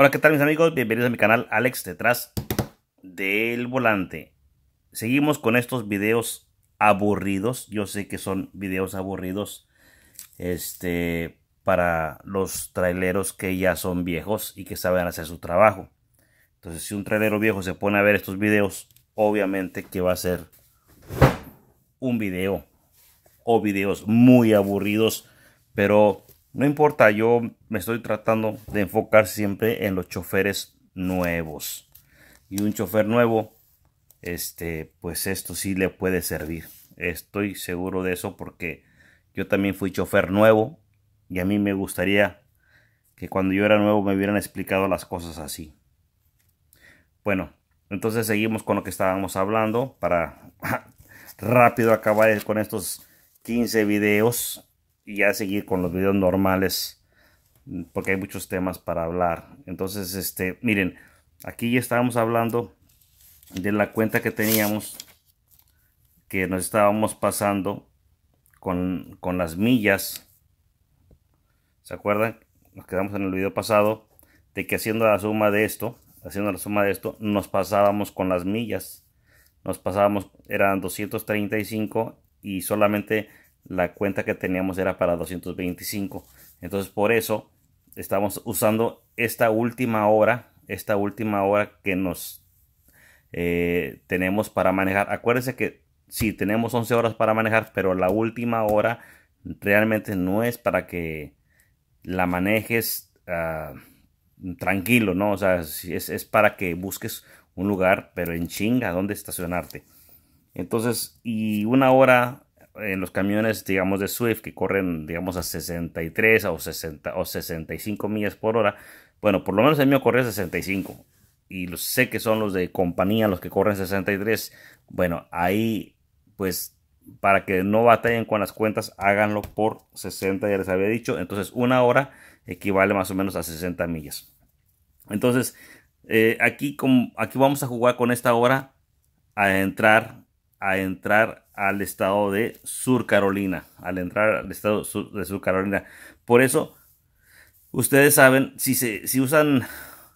Hola, ¿qué tal mis amigos? Bienvenidos a mi canal Alex detrás del volante. Seguimos con estos videos aburridos. Yo sé que son videos aburridos este, para los traileros que ya son viejos y que saben hacer su trabajo. Entonces, si un trailero viejo se pone a ver estos videos, obviamente que va a ser un video o videos muy aburridos, pero no importa, yo me estoy tratando de enfocar siempre en los choferes nuevos. Y un chofer nuevo, este, pues esto sí le puede servir. Estoy seguro de eso porque yo también fui chofer nuevo y a mí me gustaría que cuando yo era nuevo me hubieran explicado las cosas así. Bueno, entonces seguimos con lo que estábamos hablando para rápido acabar con estos 15 videos y ya seguir con los videos normales porque hay muchos temas para hablar. Entonces, este, miren, aquí ya estábamos hablando de la cuenta que teníamos que nos estábamos pasando con, con las millas. ¿Se acuerdan? Nos quedamos en el video pasado de que haciendo la suma de esto, haciendo la suma de esto, nos pasábamos con las millas. Nos pasábamos, eran 235 y solamente la cuenta que teníamos era para 225. Entonces por eso estamos usando esta última hora, esta última hora que nos eh, tenemos para manejar. Acuérdense que si tenemos 11 horas para manejar, pero la última hora realmente no es para que la manejes ah, tranquilo, ¿no? O sea, es, es para que busques un lugar, pero en chinga, donde estacionarte. Entonces, y una hora en los camiones, digamos, de Swift que corren, digamos, a 63 o, 60, o 65 millas por hora, bueno, por lo menos el mío corría 65 y sé que son los de compañía los que corren 63, bueno, ahí pues para que no batallen con las cuentas, háganlo por 60, ya les había dicho, entonces una hora equivale más o menos a 60 millas. Entonces, eh, aquí, como, aquí vamos a jugar con esta hora a entrar, a entrar al estado de Sur Carolina, al entrar al estado de Sur Carolina. Por eso, ustedes saben, si, se, si usan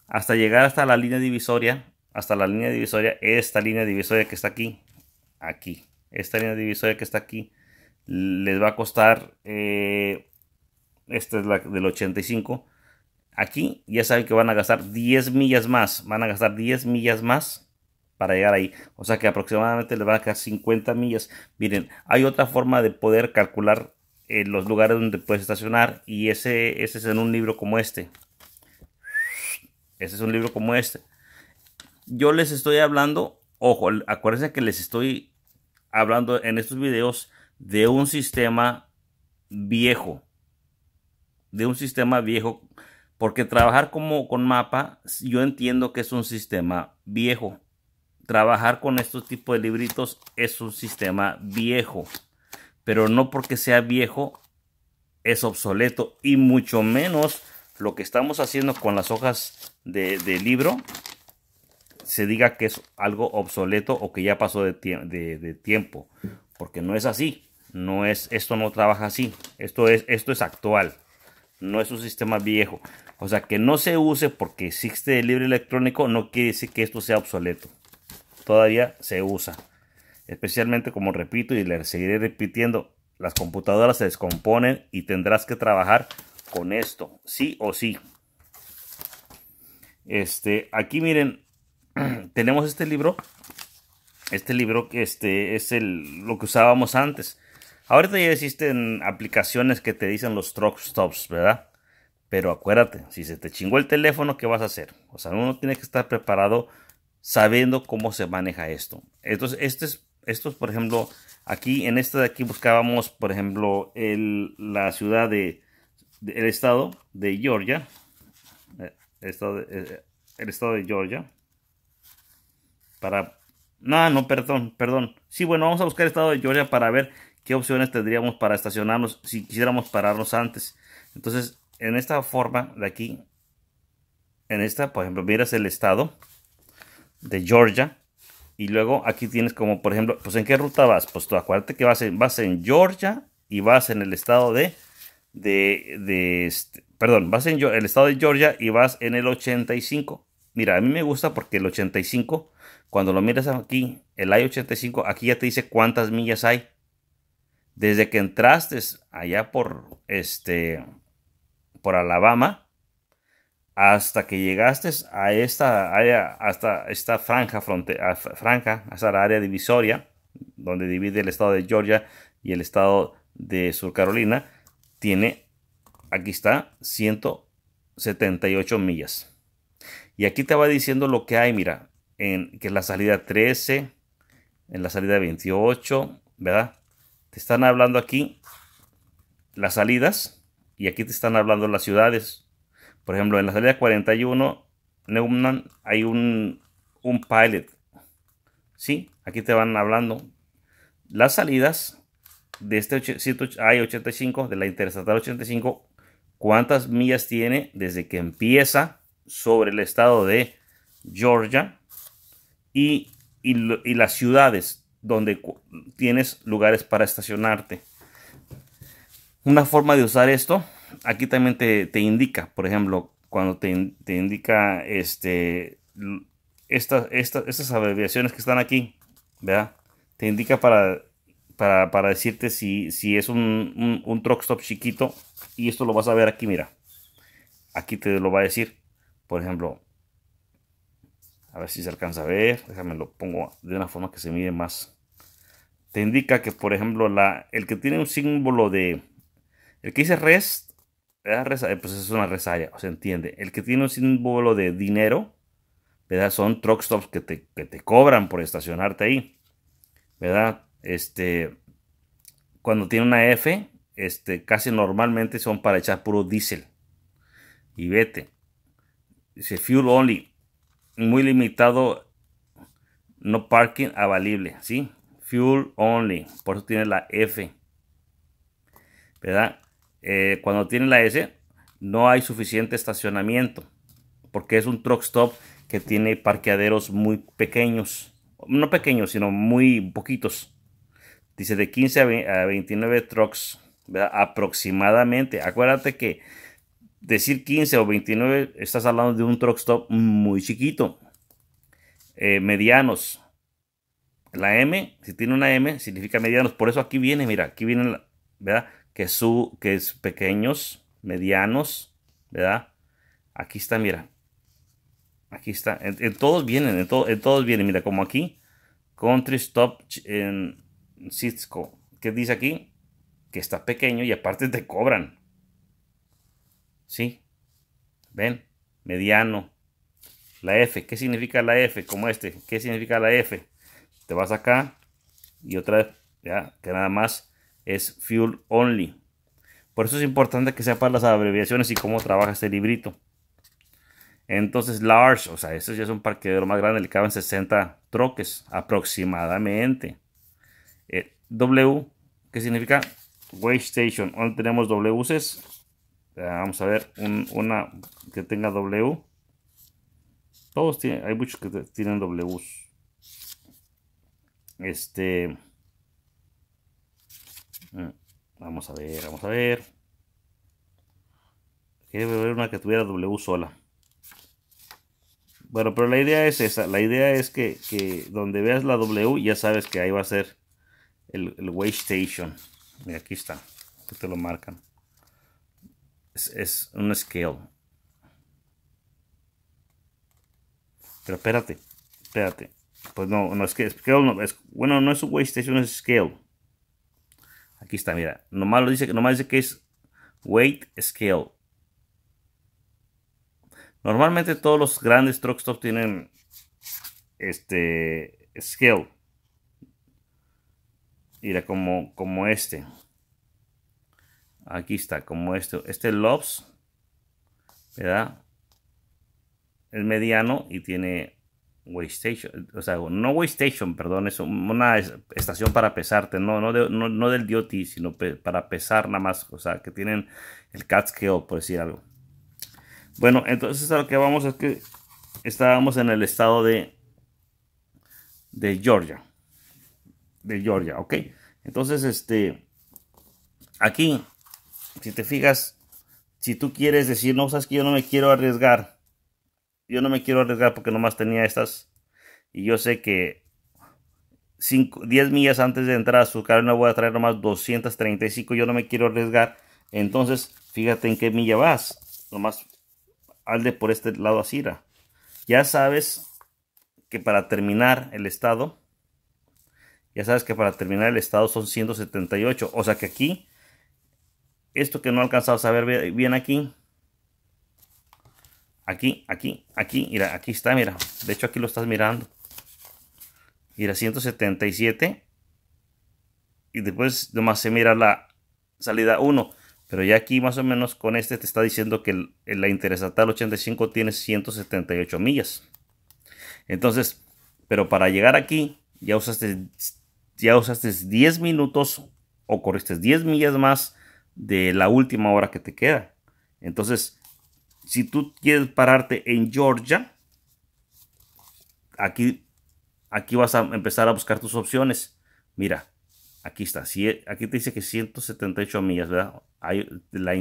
hasta llegar hasta la línea divisoria, hasta la línea divisoria, esta línea divisoria que está aquí, aquí, esta línea divisoria que está aquí, les va a costar, eh, esta es la del 85, aquí ya saben que van a gastar 10 millas más, van a gastar 10 millas más para llegar ahí. O sea que aproximadamente le van a quedar 50 millas. Miren, hay otra forma de poder calcular eh, los lugares donde puedes estacionar y ese, ese es en un libro como este. Ese es un libro como este. Yo les estoy hablando, ojo, acuérdense que les estoy hablando en estos videos de un sistema viejo. De un sistema viejo. Porque trabajar como con mapa, yo entiendo que es un sistema viejo trabajar con estos tipos de libritos es un sistema viejo. Pero no porque sea viejo es obsoleto y mucho menos lo que estamos haciendo con las hojas de, libro se diga que es algo obsoleto o que ya pasó de, tiempo. Porque no es así. No es, esto no trabaja así. Esto es, esto es actual. No es un sistema viejo. O sea, que no se use porque existe el libro electrónico no quiere decir que esto sea obsoleto todavía se usa. Especialmente como repito y le seguiré repitiendo, las computadoras se descomponen y tendrás que trabajar con esto, sí o sí. Este, aquí miren, tenemos este libro. Este libro que este es el, lo que usábamos antes. Ahorita ya existen aplicaciones que te dicen los truck stops, ¿verdad? Pero acuérdate, si se te chingó el teléfono, ¿qué vas a hacer? O sea, uno tiene que estar preparado sabiendo cómo se maneja esto. Entonces, estos, estos por ejemplo, aquí en esta de aquí buscábamos, por ejemplo, el, la ciudad de, el estado de Georgia. Eh, el estado de, eh, eh, el estado de Georgia. Para... No, no, perdón, perdón. Sí, bueno, vamos a buscar el estado de Georgia para ver qué opciones tendríamos para estacionarnos si quisiéramos pararnos antes. Entonces, en esta forma de aquí, en esta, por ejemplo, miras el estado de Georgia. Y luego aquí tienes como, por ejemplo, pues en qué ruta vas. Pues tú acuérdate que vas en, vas en Georgia y vas en el estado de, de, de este, perdón, vas en el estado de Georgia y vas en el 85. Mira, a mí me gusta porque el 85, cuando lo miras aquí, el I-85, aquí ya te dice cuántas millas hay. Desde que entraste allá por, este, por Alabama, hasta que llegaste a esta área, hasta esta franja, a franja, hasta la área divisoria, donde divide el estado de Georgia y el estado de Sur Carolina, tiene, aquí está, 178 millas. Y aquí te va diciendo lo que hay, mira, en que es la salida 13, en la salida 28, ¿verdad? Te están hablando aquí las salidas y aquí te están hablando las ciudades por ejemplo, en la salida 41 Neumann hay un, pilot. ¿Sí? Aquí te van hablando las salidas de este I-85, de la Interestatal 85, cuántas millas tiene desde que empieza sobre el estado de Georgia y las ciudades donde tienes lugares para estacionarte. Una forma de usar esto aquí también te, indica, por ejemplo, cuando te, indica este, estas abreviaciones que están aquí, ¿verdad? Te indica para, para, decirte si, si es un, truck stop chiquito y esto lo vas a ver aquí, mira. Aquí te lo va a decir, por ejemplo, a ver si se alcanza a ver, déjame lo pongo de una forma que se mire más. Te indica que, por ejemplo, la, el que tiene un símbolo de, el que dice rest eh, pues, es una resalla, se entiende. El que tiene un símbolo de dinero, ¿verdad? Son truck stops que te, cobran por estacionarte ahí, ¿verdad? Este, cuando tiene una F, este, casi normalmente son para echar puro diésel. Y vete. Dice fuel only, muy limitado, no parking avalible, ¿sí? Fuel only, por eso tiene la F, ¿verdad? Eh, cuando tiene la S, no hay suficiente estacionamiento, porque es un truck stop que tiene parqueaderos muy pequeños, no pequeños, sino muy poquitos. Dice de 15 a, 29 trucks, aproximadamente. Acuérdate que decir 15 o 29, estás hablando de un truck stop muy chiquito. Eh, medianos. La M, si tiene una M, significa medianos. Por eso aquí viene, mira, aquí viene, ¿verdad? que, su, que es pequeños, medianos, ¿verdad? Aquí está, mira. Aquí está. En, todos vienen, en, en, todos vienen. Mira, como aquí. Country Stop en Cisco. ¿Qué dice aquí? Que está pequeño y aparte te cobran. ¿Sí? ¿Ven? Mediano. La F. ¿Qué significa la F? Como este. ¿Qué significa la F? Te vas acá y otra vez, ya, que nada más es Fuel Only. Por eso es importante que sepas las abreviaciones y cómo trabaja este librito. Entonces, large, o sea, este ya es un parqueadero más grande, le caben 60 troques aproximadamente. Eh, w, ¿qué significa? Way Station. ¿Dónde tenemos Ws? Eh, vamos a ver una que tenga W. Todos tienen, hay muchos que tienen Ws. Este. Mm. Vamos a ver, vamos a ver. Quiero ver una que tuviera W sola. Bueno, pero la idea es esa. La idea es que, donde veas la W ya sabes que ahí va a ser el, el Way Station. Y aquí está. te lo marcan. Es, un scale. Pero espérate, espérate. Pues no, no es que scale no es. Bueno, no es un Way Station, es scale. Aquí está, mira. Nomás, lo dice, que nomás dice que es weight scale. Normalmente todos los grandes truck stop tienen este scale. Mira, como, como este. Aquí está, como este. Este Lobs, ¿verdad? Es mediano y tiene Waystation, o sea, no Waystation, perdón, es una estación para pesarte, no, no, del DOT, sino para pesar nada más, o sea, que tienen el Catskill, por decir algo. Bueno, entonces a lo que vamos es que estábamos en el estado de, de Georgia, de Georgia, ok. Entonces, este, aquí, si te fijas, si tú quieres decir, no, sabes que yo no me quiero arriesgar, yo no me quiero arriesgar porque nomás tenía estas. Y yo sé que 10 millas antes de entrar a su carrera voy a traer nomás 235. Yo no me quiero arriesgar. Entonces, fíjate en qué milla vas. Nomás alde por este lado así. Ya sabes que para terminar el estado, ya sabes que para terminar el estado son 178. O sea que aquí, esto que no alcanzado a saber bien aquí, Aquí, aquí, aquí, mira, aquí está, mira. De hecho, aquí lo estás mirando. Mira, 177. Y después nomás se mira la salida 1. Pero ya aquí más o menos con este te está diciendo que el, la interestatal 85 tiene 178 millas. Entonces, pero para llegar aquí ya usaste, ya usaste 10 minutos o corriste 10 millas más de la última hora que te queda. Entonces, si tú quieres pararte en Georgia, aquí, aquí vas a empezar a buscar tus opciones. Mira, aquí está. E, aquí te dice que 178 millas, ¿verdad? Hay la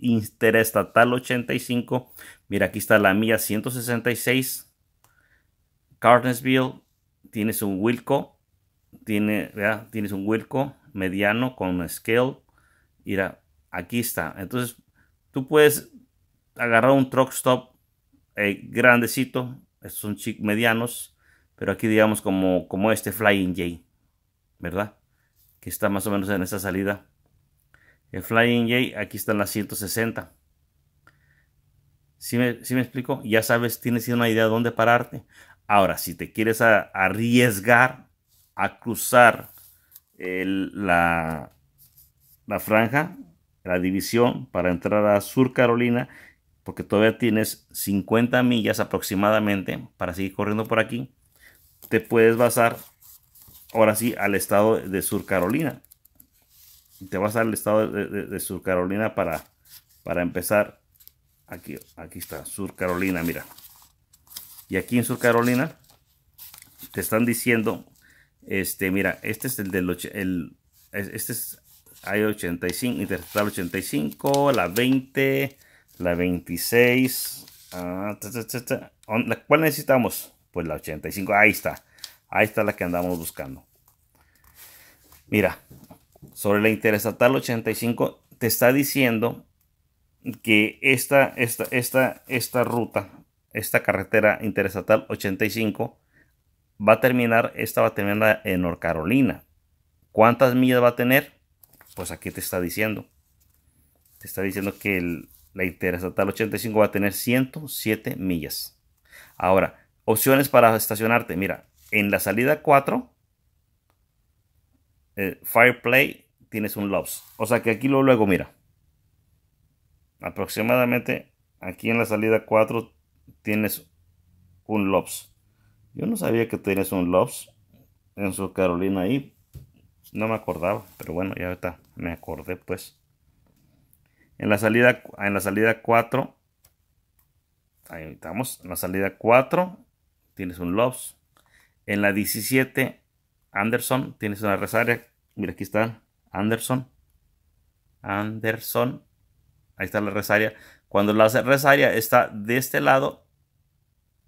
interestatal 85. Mira, aquí está la milla 166. Carnesville, tienes un Wilco. Tiene, Tienes un Wilco mediano con scale. Mira, aquí está. Entonces, tú puedes agarrar un truck stop eh, grandecito, estos son chic medianos, pero aquí digamos como, como este Flying J, ¿verdad? Que está más o menos en esa salida. El Flying J, aquí están las 160. ¿Sí me, me explico? Ya sabes, tienes una idea dónde pararte. Ahora, si te quieres arriesgar a cruzar la, la franja, la división para entrar a Sur Carolina, porque todavía tienes 50 millas aproximadamente para seguir corriendo por aquí, te puedes basar ahora sí al estado de Sur Carolina. Te vas al estado de, Sur Carolina para, para empezar. Aquí, aquí está, Sur Carolina, mira. Y aquí en Sur Carolina te están diciendo, este, mira, este es el del el, este es, hay 85, 85, la 20, la 26, ah, ¿cuál necesitamos? Pues la 85, ahí está, ahí está la que andamos buscando. Mira, sobre la interestatal 85 te está diciendo que esta, esta, esta, esta ruta, esta carretera interestatal 85 va a terminar, esta va a terminar en North Carolina. ¿Cuántas millas va a tener? Pues aquí te está diciendo. Te está diciendo que el, la Interestatal 85 va a tener 107 millas. Ahora, opciones para estacionarte. Mira, en la salida 4, eh, Fireplay, tienes un Lobs. O sea que aquí lo luego, mira. Aproximadamente aquí en la salida 4 tienes un Lobs. Yo no sabía que tienes un Lobs en su Carolina ahí. No me acordaba, pero bueno, ya está me acordé pues. En la salida, en la salida 4, ahí estamos, en la salida 4 tienes un Lobs. En la 17, Anderson, tienes una resaria. Mira, aquí está Anderson. Anderson. Ahí está la resaria. Cuando la resaria está de este lado,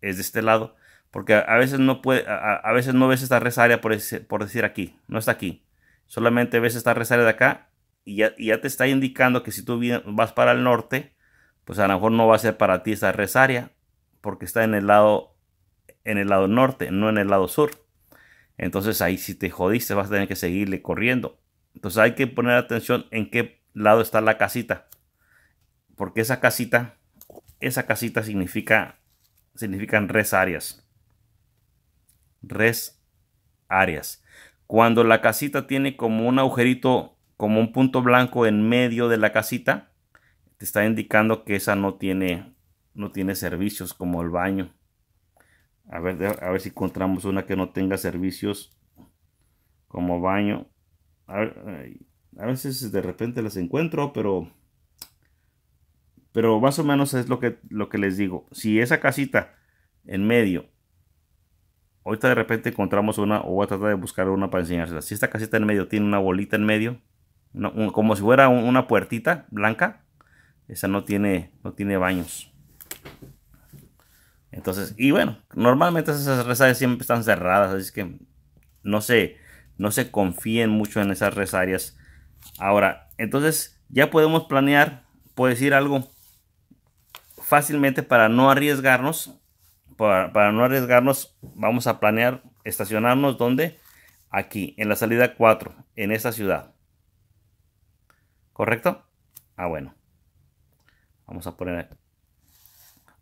es de este lado. Porque a veces no, puede, a, veces no ves esta resaria por, por decir aquí. No está aquí. Solamente ves esta resaria de acá y ya, te está indicando que si tú vas para el norte, pues a lo mejor no va a ser para ti esa res área porque está en el lado, en el lado norte, no en el lado sur. Entonces ahí si te jodiste vas a tener que seguirle corriendo. Entonces hay que poner atención en qué lado está la casita. Porque esa casita, esa casita significa, significan res áreas. Res áreas. Cuando la casita tiene como un agujerito como un punto blanco en medio de la casita, te está indicando que esa no tiene, no tiene servicios como el baño. A ver, a ver si encontramos una que no tenga servicios como baño. A, veces de repente las encuentro, pero... Pero más o menos es lo que, lo que les digo. Si esa casita en medio Ahorita de repente encontramos una o voy a tratar de buscar una para enseñársela. Si esta casita en medio tiene una bolita en medio, como si fuera una puertita blanca. Esa no tiene, no tiene baños. Entonces, y bueno, normalmente esas reservas siempre están cerradas, así que no se, no se confíen mucho en esas reservas Ahora, entonces ya podemos planear, puedo decir algo fácilmente para no arriesgarnos. para, no arriesgarnos, vamos a planear estacionarnos donde? Aquí, en la salida 4, en esta ciudad. ¿Correcto? Ah, bueno. Vamos a poner...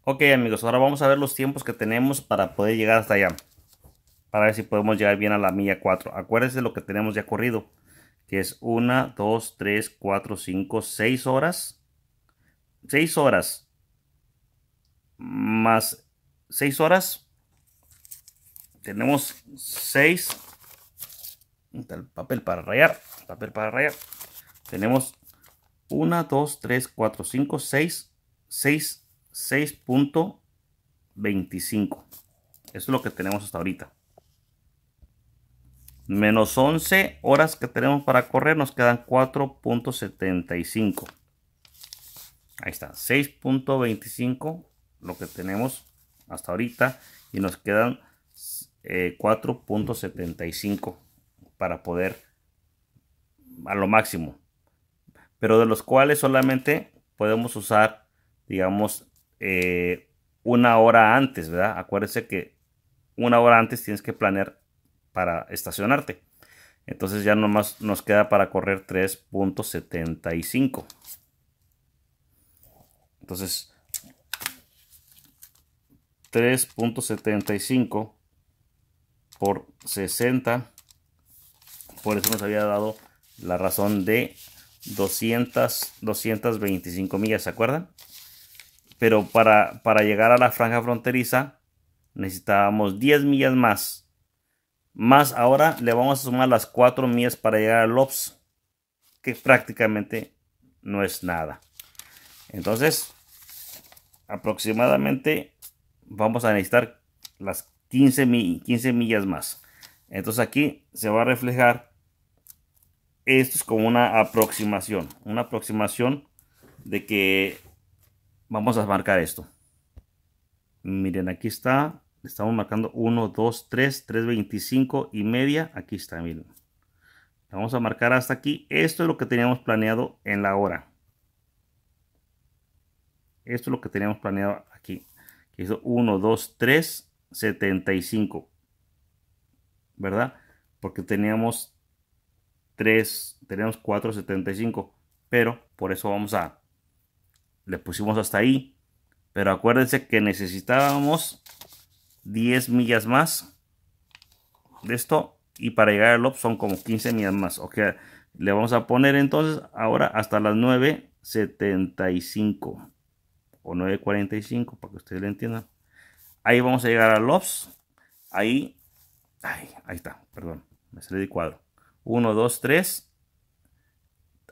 Ok, amigos, ahora vamos a ver los tiempos que tenemos para poder llegar hasta allá. Para ver si podemos llegar bien a la milla 4. Acuérdense lo que tenemos ya corrido. Que es 1, 2, 3, 4, 5, 6 horas. 6 horas. Más 6 horas. Tenemos 6. El papel para rayar. Papel para rayar. Tenemos 1, 2, 3, 4, 5, 6, 6, 6.25. Eso es lo que tenemos hasta ahorita. Menos 11 horas que tenemos para correr, nos quedan 4.75. Ahí está, 6.25 lo que tenemos hasta ahorita y nos quedan 4.75 eh, para poder a lo máximo pero de los cuales solamente podemos usar, digamos, eh, una hora antes, ¿verdad? Acuérdese que una hora antes tienes que planear para estacionarte. Entonces ya nomás nos queda para correr 3.75. Entonces, 3.75 por 60. Por eso nos había dado la razón de 200, 225 millas, ¿se acuerdan? Pero para, para llegar a la franja fronteriza necesitábamos 10 millas más. Más ahora le vamos a sumar las 4 millas para llegar al OPS. que prácticamente no es nada. Entonces, aproximadamente vamos a necesitar las 15, 15 millas más. Entonces aquí se va a reflejar esto es como una aproximación, una aproximación de que vamos a marcar esto. Miren, aquí está, estamos marcando 1, 2, 3, 3, 25 y media, aquí está, miren. Vamos a marcar hasta aquí, esto es lo que teníamos planeado en la hora. Esto es lo que teníamos planeado aquí. Que es 1, 2, 3, 75. ¿Verdad? Porque teníamos 3, tenemos 475, pero por eso vamos a, le pusimos hasta ahí, pero acuérdense que necesitábamos 10 millas más de esto y para llegar al ops son como 15 millas más, o le vamos a poner entonces ahora hasta las 9.75 o 9.45 para que ustedes lo entiendan. Ahí vamos a llegar a LOPS. Ahí, ahí está, perdón, me salí de cuadro. 1, 2, 3.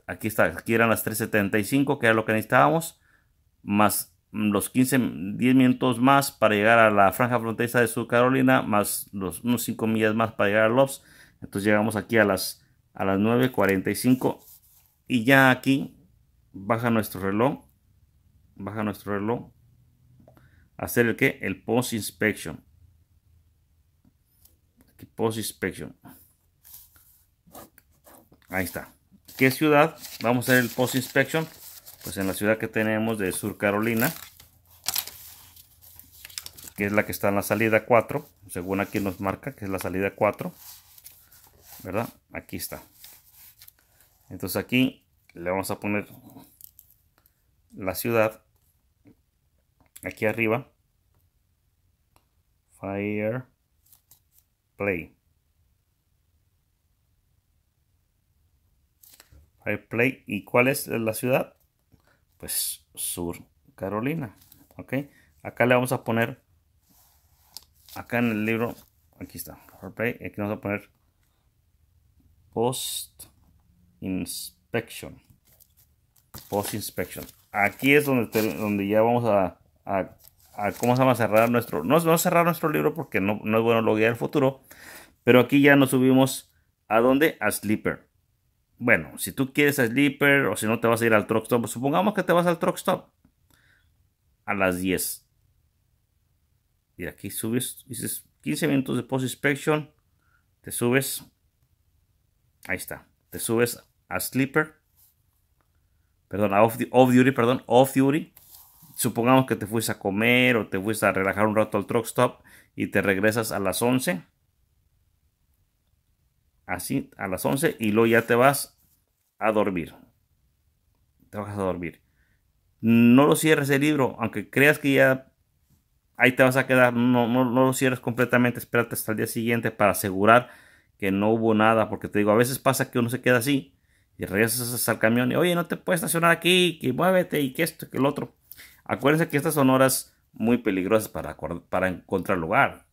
Aquí está, aquí eran las 3.75, que era lo que necesitábamos, más los 15, 10 minutos más para llegar a la franja fronteriza de Sud Carolina, más los, unos 5 millas más para llegar a Lobs. Entonces llegamos aquí a las, a las 9.45 y ya aquí baja nuestro reloj, baja nuestro reloj, hacer el que? El post inspection. Aquí post inspection. Ahí está. ¿Qué ciudad? Vamos a hacer el post inspection. Pues en la ciudad que tenemos de Sur Carolina. Que es la que está en la salida 4. Según aquí nos marca que es la salida 4. ¿Verdad? Aquí está. Entonces aquí le vamos a poner la ciudad. Aquí arriba. Fire Play. Play. ¿Y cuál es la ciudad? Pues Sur Carolina. ¿Ok? Acá le vamos a poner, acá en el libro, aquí está, Airplay. Aquí vamos a poner Post Inspection. Post Inspection. Aquí es donde, donde ya vamos a, ¿cómo se a Cerrar nuestro, no, a cerrar nuestro libro porque no, no es bueno loguear el futuro. Pero aquí ya nos subimos a dónde? A Sleeper bueno, si tú quieres a Sleeper o si no te vas a ir al Truck Stop, supongamos que te vas al Truck Stop a las 10. Y aquí subes, dices 15 minutos de post inspection, te subes, ahí está, te subes a Sleeper, perdón, a off, Duty, perdón, Off Duty. Supongamos que te fuiste a comer o te fuiste a relajar un rato al Truck Stop y te regresas a las 11 así a las 11 y luego ya te vas a dormir. Te vas a dormir. No lo cierres el libro, aunque creas que ya ahí te vas a quedar. No, lo cierres completamente, espérate hasta el día siguiente para asegurar que no hubo nada, porque te digo, a veces pasa que uno se queda así y regresas al camión y, oye, no te puedes estacionar aquí, que muévete y que esto, que el otro. Acuérdense que estas son horas muy peligrosas para, para encontrar lugar.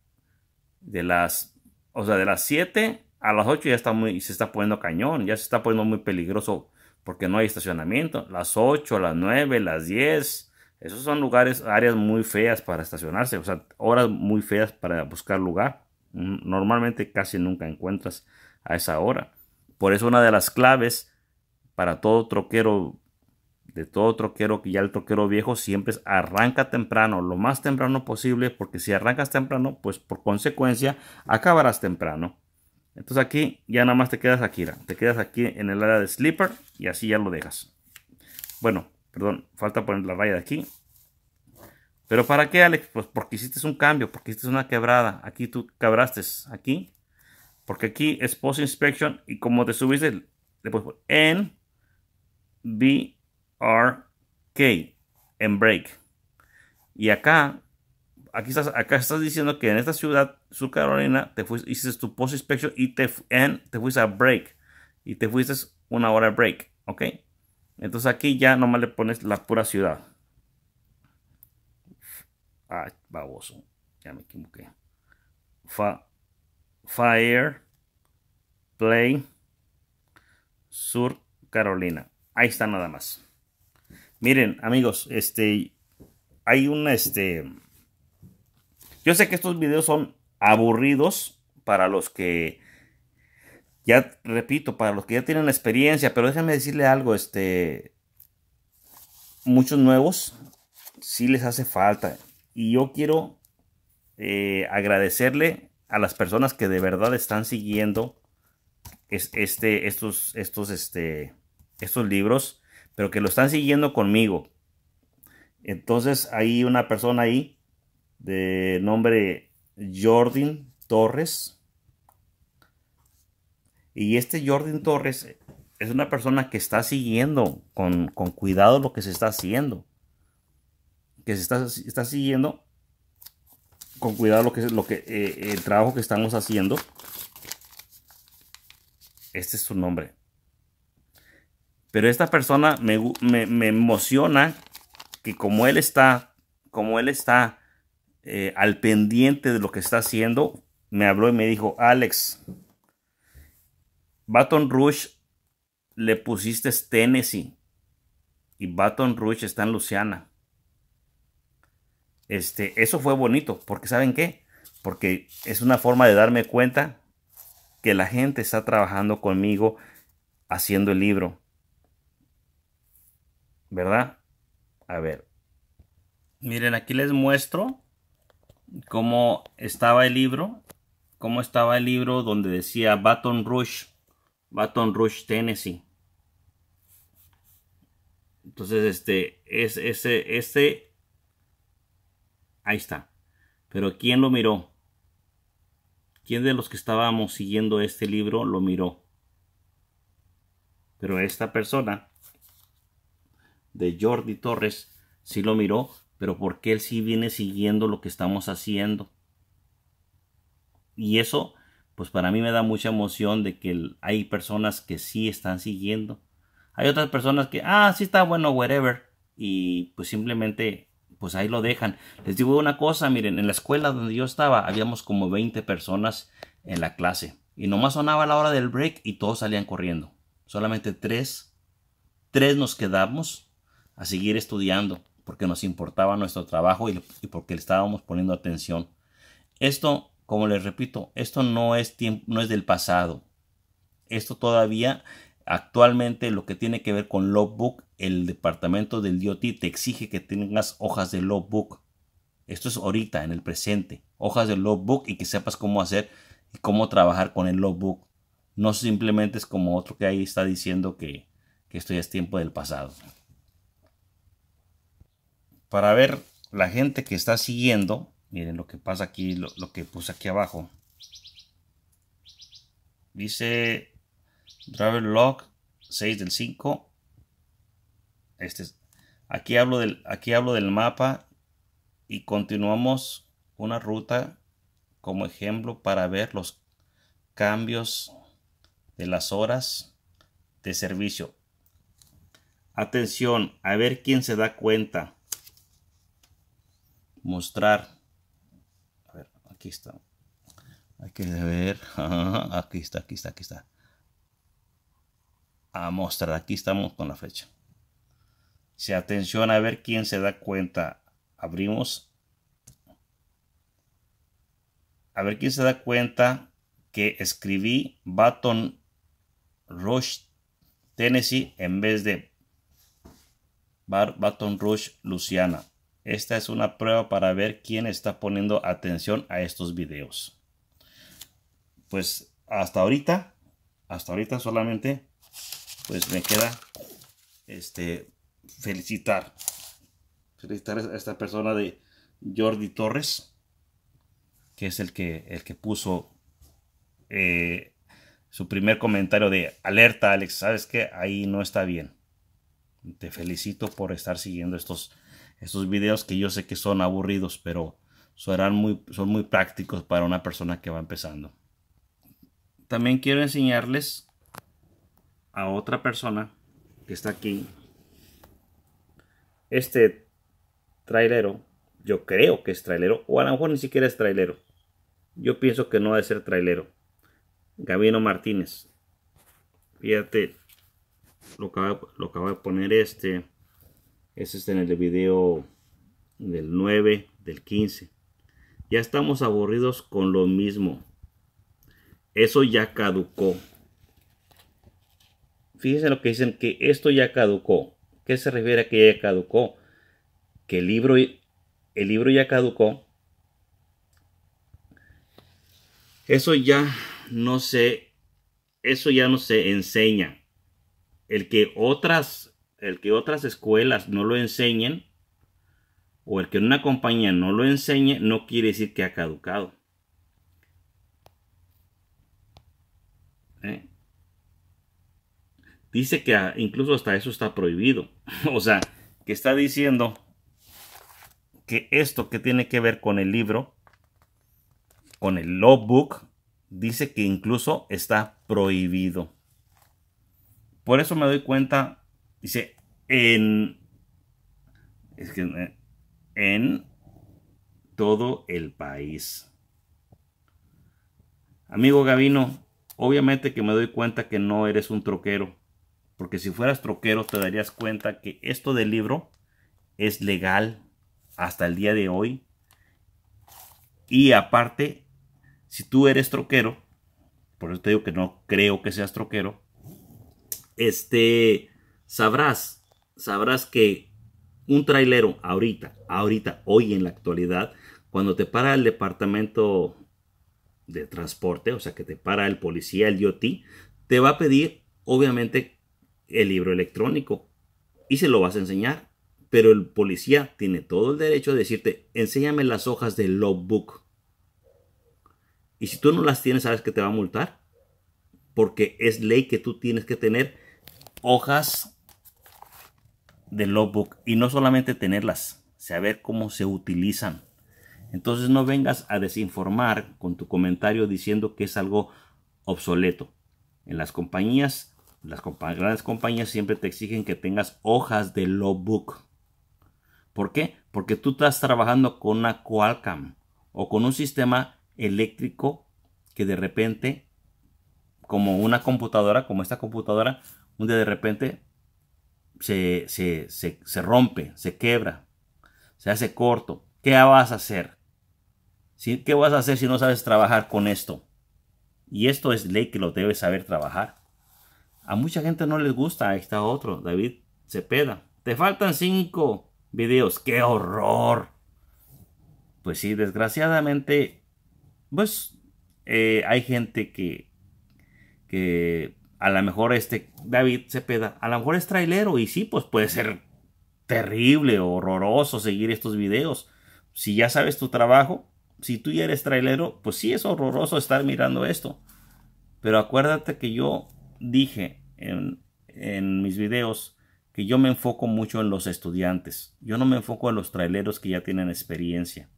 De las, o sea, de las 7 a las 8 ya está muy, se está poniendo cañón, ya se está poniendo muy peligroso porque no hay estacionamiento. Las 8, las 9, las 10, esos son lugares, áreas muy feas para estacionarse, o sea, horas muy feas para buscar lugar. Mm, normalmente casi nunca encuentras a esa hora. Por eso una de las claves para todo troquero, de todo troquero que ya el troquero viejo siempre es arranca temprano, lo más temprano posible, porque si arrancas temprano, pues por consecuencia acabarás temprano. Entonces aquí ya nada más te quedas aquí, te quedas aquí en el área de slipper y así ya lo dejas. Bueno, perdón, falta poner la raya de aquí. ¿Pero para qué, Alex? Pues porque hiciste un cambio, porque hiciste una quebrada. Aquí tú quebraste, aquí. Porque aquí es post inspection y como te subiste, le puedes poner N, B, R, K, en break. Y acá aquí estás, acá estás diciendo que en esta ciudad, Sur Carolina, te fuiste, hiciste tu post inspection y te, te fuiste a break. Y te fuiste una hora break, ¿ok? Entonces aquí ya nomás le pones la pura ciudad. Ah, baboso. Ya me equivoqué. fire, play, Sur Carolina. Ahí está nada más. Miren, amigos, este, hay un, este, yo sé que estos videos son aburridos para los que, ya repito, para los que ya tienen la experiencia, pero déjenme decirle algo, este, muchos nuevos sí les hace falta. Y yo quiero eh, agradecerle a las personas que de verdad están siguiendo este, estos, estos, este, estos libros, pero que lo están siguiendo conmigo. Entonces hay una persona ahí de nombre Jordan Torres. Y este Jordan Torres es una persona que está siguiendo con, cuidado lo que se está haciendo. Que se está, siguiendo con cuidado lo que lo que eh, el trabajo que estamos haciendo. Este es su nombre. Pero esta persona me, me, emociona que como él está, como él está eh, al pendiente de lo que está haciendo, me habló y me dijo, Alex, Baton Rouge le pusiste Tennessee y Baton Rouge está en Luciana. Este, eso fue bonito, porque ¿saben qué? Porque es una forma de darme cuenta que la gente está trabajando conmigo haciendo el libro. ¿Verdad? A ver. Miren, aquí les muestro cómo estaba el libro, cómo estaba el libro donde decía Baton Rouge, Baton Rouge, Tennessee. Entonces, este, es, ese, este, ahí está. Pero ¿quién lo miró? ¿Quién de los que estábamos siguiendo este libro lo miró? Pero esta persona de Jordi Torres sí lo miró pero porque Él sí viene siguiendo lo que estamos haciendo. Y eso, pues para mí me da mucha emoción de que hay personas que sí están siguiendo. Hay otras personas que, ah, sí está bueno, whatever. Y pues simplemente, pues ahí lo dejan. Les digo una cosa, miren, en la escuela donde yo estaba, habíamos como 20 personas en la clase. Y nomás sonaba la hora del break y todos salían corriendo. Solamente tres, tres nos quedamos a seguir estudiando porque nos importaba nuestro trabajo y, porque le estábamos poniendo atención. Esto, como les repito, esto no es, tiempo, no es del pasado. Esto todavía, actualmente, lo que tiene que ver con logbook, el departamento del DOT te exige que tengas hojas de logbook. Esto es ahorita, en el presente. Hojas de logbook y que sepas cómo hacer y cómo trabajar con el logbook. No simplemente es como otro que ahí está diciendo que, que esto ya es tiempo del pasado para ver la gente que está siguiendo. Miren lo que pasa aquí, lo, que puse aquí abajo. Dice Driver Log 6 del 5. Este aquí, hablo del, aquí hablo del mapa y continuamos una ruta como ejemplo para ver los cambios de las horas de servicio. Atención, a ver quién se da cuenta mostrar. A ver, aquí está. Hay que ver. Aquí está, aquí está, aquí está. A mostrar. Aquí estamos con la fecha. Se atención a ver quién se da cuenta. Abrimos. A ver quién se da cuenta que escribí Baton Rouge, Tennessee en vez de Baton Rouge, Luciana. Esta es una prueba para ver quién está poniendo atención a estos videos. Pues hasta ahorita, hasta ahorita solamente, pues me queda este, felicitar. Felicitar a esta persona de Jordi Torres, que es el que, el que puso eh, su primer comentario de alerta, Alex, sabes que ahí no está bien. Te felicito por estar siguiendo estos estos videos que yo sé que son aburridos, pero muy, son muy prácticos para una persona que va empezando. También quiero enseñarles a otra persona que está aquí. Este trailero, yo creo que es trailero, o a lo mejor ni siquiera es trailero. Yo pienso que no ha de ser trailero. Gabino Martínez. Fíjate, lo que, lo que va a poner este. Eso está en el video del 9, del 15. Ya estamos aburridos con lo mismo. Eso ya caducó. Fíjense lo que dicen, que esto ya caducó. ¿Qué se refiere a que ya caducó? Que el libro, el libro ya caducó. Eso ya no se, eso ya no se enseña. El que otras el que otras escuelas no lo enseñen o el que una compañía no lo enseñe no quiere decir que ha caducado. ¿Eh? Dice que incluso hasta eso está prohibido. o sea, que está diciendo que esto que tiene que ver con el libro, con el logbook, dice que incluso está prohibido. Por eso me doy cuenta Dice en. Es que. Eh, en todo el país. Amigo Gavino, obviamente que me doy cuenta que no eres un troquero. Porque si fueras troquero te darías cuenta que esto del libro es legal hasta el día de hoy. Y aparte, si tú eres troquero, por eso te digo que no creo que seas troquero, este, sabrás, sabrás que un trailero ahorita, ahorita, hoy en la actualidad, cuando te para el departamento de transporte, o sea, que te para el policía, el DOT, te va a pedir, obviamente, el libro electrónico y se lo vas a enseñar. Pero el policía tiene todo el derecho de decirte, enséñame las hojas del logbook. Y si tú no las tienes, sabes que te va a multar. Porque es ley que tú tienes que tener hojas de logbook y no solamente tenerlas, saber cómo se utilizan. Entonces no vengas a desinformar con tu comentario diciendo que es algo obsoleto. En las compañías, las grandes compañías siempre te exigen que tengas hojas de logbook. ¿Por qué? Porque tú estás trabajando con una Qualcomm o con un sistema eléctrico que de repente, como una computadora, como esta computadora, donde de repente se, rompe, se quebra, se hace corto. ¿Qué vas a hacer? ¿Qué vas a hacer si no sabes trabajar con esto? Y esto es ley que lo debes saber trabajar. A mucha gente no les gusta. Ahí está otro, David Cepeda. Te faltan cinco videos. ¡Qué horror! Pues sí, desgraciadamente, pues eh, hay gente que, que a lo mejor este David Cepeda, a lo mejor es trailero y sí, pues puede ser terrible, horroroso seguir estos videos. Si ya sabes tu trabajo, si tú ya eres trailero, pues sí es horroroso estar mirando esto. Pero acuérdate que yo dije en, en mis videos que yo me enfoco mucho en los estudiantes. Yo no me enfoco en los traileros que ya tienen experiencia.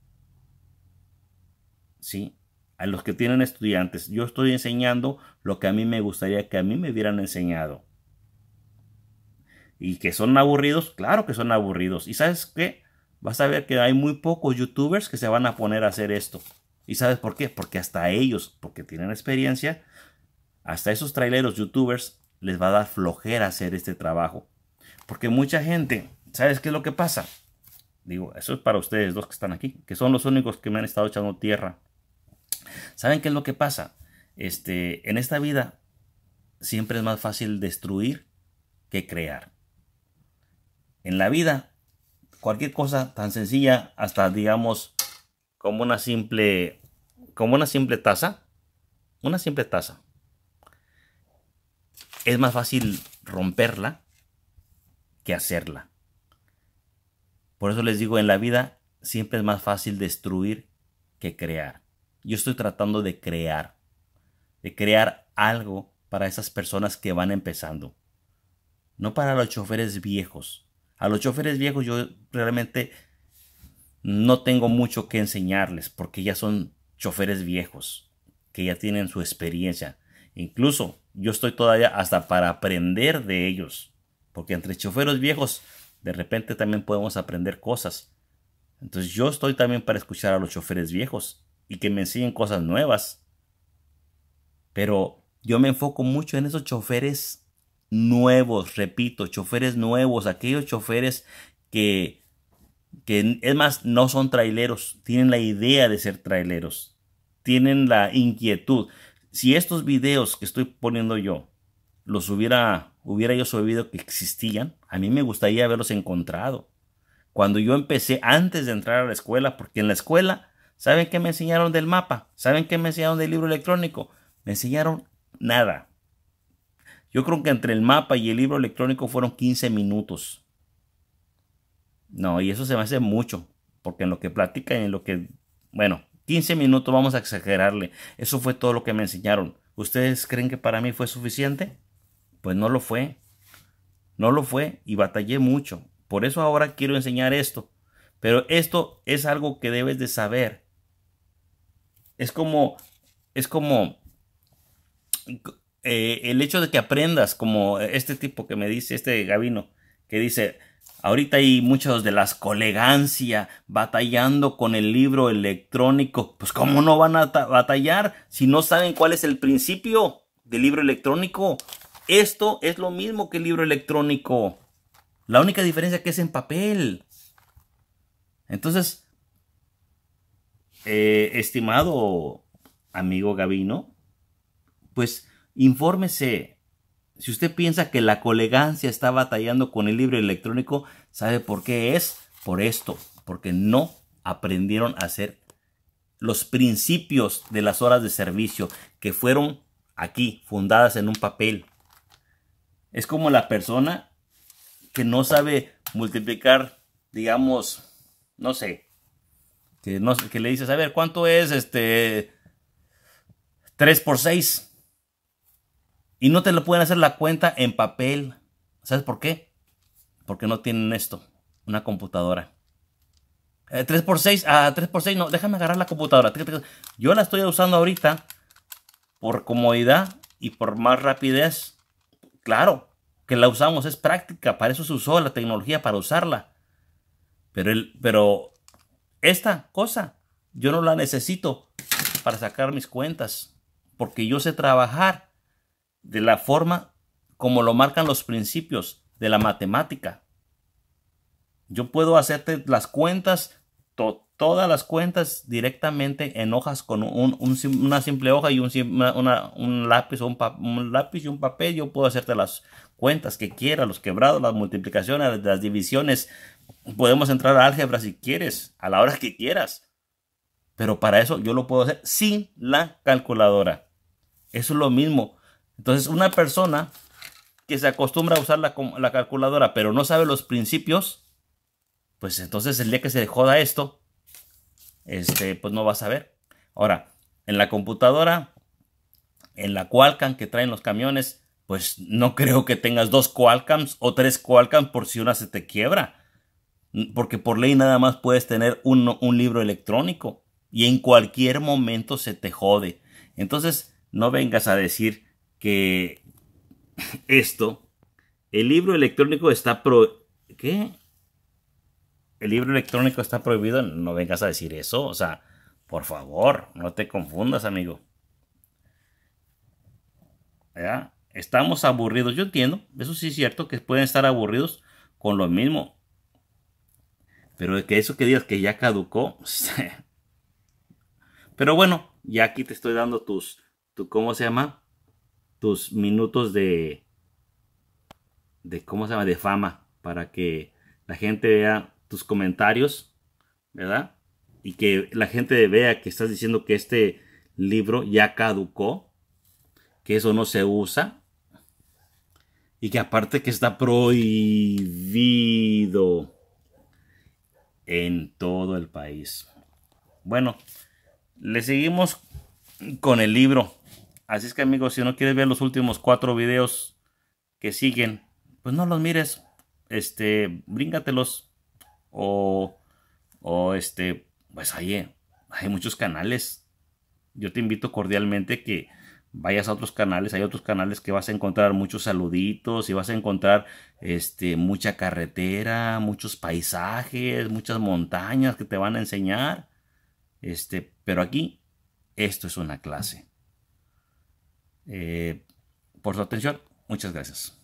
¿Sí? a los que tienen estudiantes, yo estoy enseñando lo que a mí me gustaría que a mí me hubieran enseñado. Y que son aburridos, claro que son aburridos. ¿Y sabes qué? Vas a ver que hay muy pocos youtubers que se van a poner a hacer esto. ¿Y sabes por qué? Porque hasta ellos, porque tienen experiencia, hasta esos traileros youtubers les va a dar flojera hacer este trabajo. Porque mucha gente, ¿sabes qué es lo que pasa? Digo, eso es para ustedes dos que están aquí, que son los únicos que me han estado echando tierra. ¿Saben qué es lo que pasa? Este, en esta vida siempre es más fácil destruir que crear. En la vida, cualquier cosa tan sencilla, hasta digamos, como una simple, como una simple taza, una simple taza, es más fácil romperla que hacerla. Por eso les digo, en la vida siempre es más fácil destruir que crear. Yo estoy tratando de crear, de crear algo para esas personas que van empezando. No para los choferes viejos. A los choferes viejos yo realmente no tengo mucho que enseñarles porque ya son choferes viejos, que ya tienen su experiencia. Incluso yo estoy todavía hasta para aprender de ellos, porque entre choferes viejos de repente también podemos aprender cosas. Entonces yo estoy también para escuchar a los choferes viejos y que me enseñen cosas nuevas. Pero yo me enfoco mucho en esos choferes nuevos, repito, choferes nuevos, aquellos choferes que, que es más, no son traileros, tienen la idea de ser traileros, tienen la inquietud. Si estos videos que estoy poniendo yo los hubiera, hubiera yo sabido que existían, a mí me gustaría haberlos encontrado. Cuando yo empecé antes de entrar a la escuela, porque en la escuela ¿Saben qué me enseñaron del mapa? ¿Saben qué me enseñaron del libro electrónico? Me enseñaron nada. Yo creo que entre el mapa y el libro electrónico fueron 15 minutos. No, y eso se me hace mucho, porque en lo que platican, en lo que... Bueno, 15 minutos vamos a exagerarle. Eso fue todo lo que me enseñaron. ¿Ustedes creen que para mí fue suficiente? Pues no lo fue. No lo fue y batallé mucho. Por eso ahora quiero enseñar esto. Pero esto es algo que debes de saber. Es como, es como eh, el hecho de que aprendas, como este tipo que me dice, este Gabino, que dice, ahorita hay muchos de las colegancia batallando con el libro electrónico. Pues ¿cómo no van a batallar si no saben cuál es el principio del libro electrónico? Esto es lo mismo que el libro electrónico. La única diferencia que es en papel. Entonces, eh, estimado amigo Gavino, pues infórmese. Si usted piensa que la colegancia está batallando con el libro electrónico, ¿sabe por qué es? Por esto, porque no aprendieron a hacer los principios de las horas de servicio que fueron aquí fundadas en un papel. Es como la persona que no sabe multiplicar, digamos, no sé, que, no, que le dices, a ver, ¿cuánto es este 3 x 6? Y no te lo pueden hacer la cuenta en papel. ¿Sabes por qué? Porque no tienen esto, una computadora. 3 x 6, ah, 3 x 6, no, déjame agarrar la computadora. Yo la estoy usando ahorita por comodidad y por más rapidez. Claro, que la usamos es práctica, para eso se usó la tecnología, para usarla. Pero, el, pero esta cosa yo no la necesito para sacar mis cuentas, porque yo sé trabajar de la forma como lo marcan los principios de la matemática. Yo puedo hacerte las cuentas, todas las cuentas directamente en hojas con una simple hoja y un, lápiz o un, lápiz y un papel. Yo puedo hacerte las cuentas que quiera, los quebrados, las multiplicaciones, las divisiones, Podemos entrar a álgebra si quieres, a la hora que quieras. Pero para eso yo lo puedo hacer sin la calculadora. Eso es lo mismo. Entonces, una persona que se acostumbra a usar la, calculadora, pero no sabe los principios, pues entonces el día que se joda esto, este, pues no va a saber. Ahora, en la computadora, en la Qualcomm que traen los camiones, pues no creo que tengas dos Qualcomms o tres Qualcomms por si una se te quiebra porque por ley nada más puedes tener un, un libro electrónico y en cualquier momento se te jode. Entonces, no vengas a decir que esto, el libro electrónico está pro... ¿Qué? El libro electrónico está prohibido, no vengas a decir eso, o sea, por favor, no te confundas, amigo. ¿Ya? Estamos aburridos, yo entiendo, eso sí es cierto, que pueden estar aburridos con lo mismo, pero que eso que digas que ya caducó. Pero bueno, ya aquí te estoy dando tus, tu, ¿cómo se llama? Tus minutos de, de, ¿cómo se llama? De fama. Para que la gente vea tus comentarios, ¿verdad? Y que la gente vea que estás diciendo que este libro ya caducó, que eso no se usa y que aparte que está prohibido en todo el país. Bueno, le seguimos con el libro. Así es que amigos, si no quieres ver los últimos cuatro videos que siguen, pues no los mires. Este, bríngatelos. O, o este, pues ahí hay, hay muchos canales. Yo te invito cordialmente que vayas a otros canales, hay otros canales que vas a encontrar muchos saluditos y vas a encontrar este, mucha carretera, muchos paisajes, muchas montañas que te van a enseñar. Este, pero aquí, esto es una clase. Eh, por su atención, muchas gracias.